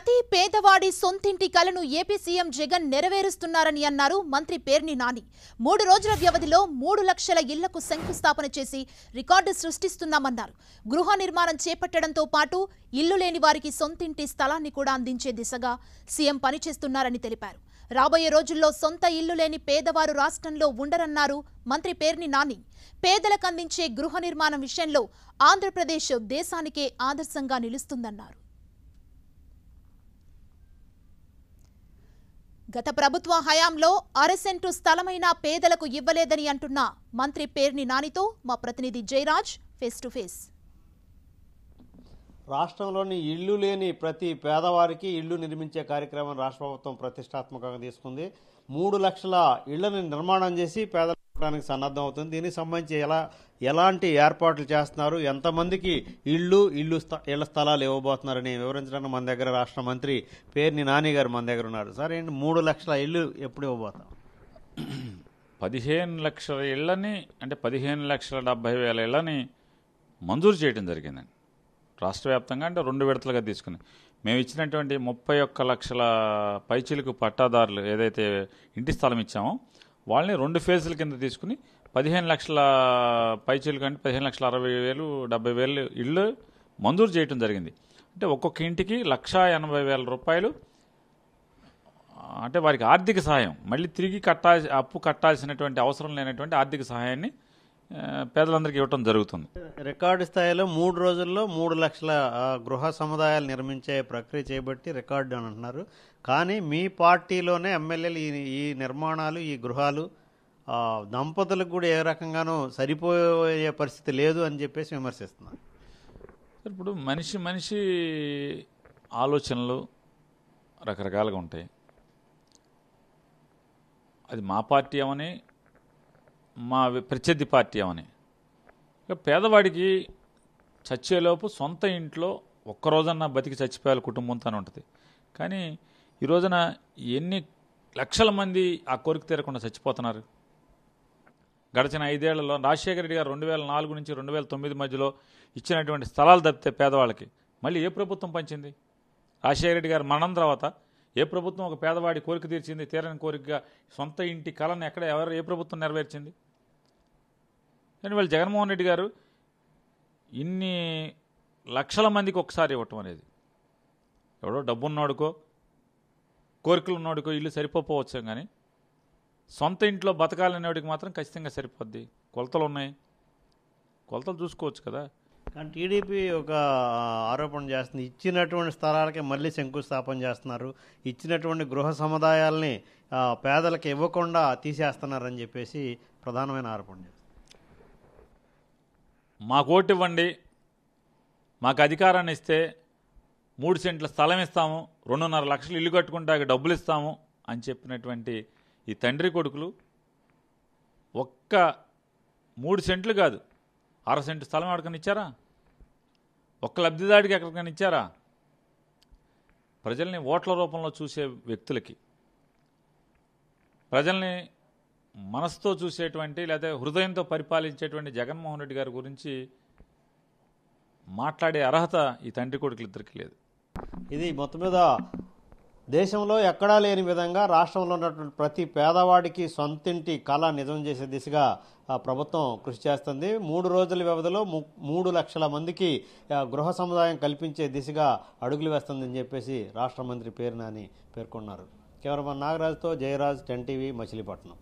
ప్రతి పేదవాడి సొంతింటి కలను ఏపీ సీఎం జగన్ నెరవేరుస్తున్నారని అన్నారు మంత్రి పేర్ని నాని మూడు రోజుల వ్యవధిలో మూడు లక్షల ఇళ్లకు శంకుస్థాపన చేసి రికార్డు సృష్టిస్తున్నామన్నారు గృహ నిర్మాణం చేపట్టడంతో పాటు ఇల్లు లేని వారికి సొంతింటి స్థలాన్ని కూడా అందించే దిశగా సీఎం పనిచేస్తున్నారని తెలిపారు రాబోయే రోజుల్లో సొంత ఇల్లు లేని పేదవారు రాష్ట్రంలో ఉండరన్నారు మంత్రి పేర్ని నాని పేదలకు అందించే గృహ నిర్మాణం విషయంలో ఆంధ్రప్రదేశ్ దేశానికే ఆదర్శంగా నిలుస్తుందన్నారు గత ప్రభుత్వ హయాంలో అరసెంటు స్థలమైన పేదలకు ఇవ్వలేదని అంటున్న మంత్రి పేర్ని నానితో మా ప్రతినిధి జయరాజ్ ఫేస్ టు ఫేస్ రాష్ట్రంలోని ఇళ్ళు లేని ప్రతి పేదవారికి ఇళ్ళు నిర్మించే కార్యక్రమం రాష్ట్ర ప్రభుత్వం ప్రతిష్టాత్మకంగా తీసుకుంది మూడు లక్షల ఇళ్లను నిర్మాణం చేసి పేద ప్రానికి సన్నద్ధం అవుతుంది దీనికి సంబంధించి ఎలా ఎలాంటి ఏర్పాట్లు చేస్తున్నారు ఎంతమందికి ఇళ్ళు ఇళ్ళు ఇళ్ల స్థలాలు ఇవ్వబోతున్నారని వివరించడానికి మన దగ్గర రాష్ట్ర మంత్రి పేర్ని నాని గారు మన దగ్గర ఉన్నారు సరే ఏంటి మూడు లక్షల ఇళ్ళు ఎప్పుడు ఇవ్వబోతాం పదిహేను లక్షల ఇళ్ళని అంటే పదిహేను లక్షల డెబ్బై వేల ఇళ్ళని మంజూరు చేయడం జరిగిందండి రాష్ట్ర వ్యాప్తంగా అంటే రెండు విడతలుగా తీసుకుని మేము ఇచ్చినటువంటి ముప్పై ఒక్క లక్షల పైచీలకు పట్టాదారులు ఏదైతే ఇంటి స్థలం ఇచ్చామో వాళ్ళని రెండు ఫేజుల కింద తీసుకుని పదిహేను లక్షల పైచీలు కంటే పదిహేను లక్షల అరవై వేలు డెబ్బై వేలు ఇళ్ళు మంజూరు చేయటం జరిగింది అంటే ఒక్కొక్క ఇంటికి లక్షా ఎనభై వేల రూపాయలు అంటే వారికి ఆర్థిక సహాయం మళ్ళీ తిరిగి కట్టా అప్పు కట్టాల్సినటువంటి అవసరం లేనటువంటి ఆర్థిక సహాయాన్ని పేదలందరికీ ఇవ్వటం జరుగుతుంది రికార్డు స్థాయిలో మూడు రోజుల్లో మూడు లక్షల గృహ సముదాయాలు నిర్మించే ప్రక్రియ చేపట్టి రికార్డు అని అంటున్నారు కానీ మీ పార్టీలోనే ఎమ్మెల్యేలు ఈ ఈ నిర్మాణాలు ఈ గృహాలు దంపతులకు కూడా ఏ రకంగానూ సరిపోయే పరిస్థితి లేదు అని చెప్పేసి విమర్శిస్తున్నారు ఇప్పుడు మనిషి మనిషి ఆలోచనలు రకరకాలుగా ఉంటాయి అది మా పార్టీ ఏమని మా ప్రత్యర్థి పార్టీ ఏమని పేదవాడికి చచ్చేలోపు సొంత ఇంట్లో ఒక్కరోజన్న బతికి చచ్చిపోయాలి కుటుంబంతో ఉంటుంది కానీ ఈ రోజున ఎన్ని లక్షల మంది ఆ కోరిక తీరకుండా చచ్చిపోతున్నారు గడిచిన ఐదేళ్లలో రాజశేఖర రెడ్డి గారు రెండు వేల నాలుగు నుంచి రెండు వేల తొమ్మిది మధ్యలో ఇచ్చినటువంటి స్థలాలు తప్పితే పేదవాళ్ళకి మళ్ళీ ఏ ప్రభుత్వం పంచింది రాజశేఖర రెడ్డి గారు మరణం తర్వాత ఏ ప్రభుత్వం ఒక పేదవాడి కోరిక తీర్చింది తీరని కోరికగా సొంత ఇంటి కళను ఎక్కడ ఎవరు ఏ ప్రభుత్వం నెరవేర్చింది కానీ వాళ్ళు జగన్మోహన్ రెడ్డి గారు ఇన్ని లక్షల మందికి ఒకసారి ఇవ్వటం అనేది ఎవడో డబ్బు ఉన్నాడుకో కోరికలు ఉన్నాడుకో ఇల్లు సరిపోవచ్చు కానీ సొంత ఇంట్లో బతకాలనేవాడికి మాత్రం ఖచ్చితంగా సరిపోద్ది కొలతలు ఉన్నాయి కొలతలు చూసుకోవచ్చు కదా కానీ టీడీపీ ఒక ఆరోపణ చేస్తుంది ఇచ్చినటువంటి స్థలాలకే మళ్ళీ శంకుస్థాపన చేస్తున్నారు ఇచ్చినటువంటి గృహ సముదాయాల్ని పేదలకు ఇవ్వకుండా తీసేస్తున్నారని చెప్పేసి ప్రధానమైన ఆరోపణ చేస్తుంది మాకు ఓటు ఇవ్వండి మాకు అధికారాన్ని ఇస్తే మూడు సెంట్ల స్థలం ఇస్తాము రెండున్నర లక్షలు ఇల్లు కట్టుకుంటాక డబ్బులు ఇస్తాము అని చెప్పినటువంటి ఈ తండ్రి కొడుకులు ఒక్క మూడు సెంట్లు కాదు అర సెంట్ స్థలం ఎక్కడికైనా ఇచ్చారా ఒక్క లబ్ధిదాడికి ఎక్కడికైనా ఇచ్చారా ప్రజల్ని ఓట్ల రూపంలో చూసే వ్యక్తులకి ప్రజల్ని మనసుతో చూసేటువంటి లేదా హృదయంతో పరిపాలించేటువంటి జగన్మోహన్ రెడ్డి గారి గురించి మాట్లాడే అర్హత ఈ తండ్రి కొడుకులు ఇద్దరికి లేదు ఇది మొత్తం మీద దేశంలో ఎక్కడా లేని విధంగా రాష్ట్రంలో ఉన్నటువంటి ప్రతి పేదవాడికి సొంతింటి కళ నిజం చేసే దిశగా ప్రభుత్వం కృషి చేస్తుంది మూడు రోజుల వ్యవధిలో మూడు లక్షల మందికి గృహ సముదాయం కల్పించే దిశగా అడుగులు వేస్తుందని చెప్పేసి రాష్ట్ర మంత్రి పేరునాని పేర్కొన్నారు కెమెరామన్ నాగరాజుతో జయరాజ్ టెన్ టీవీ మచిలీపట్నం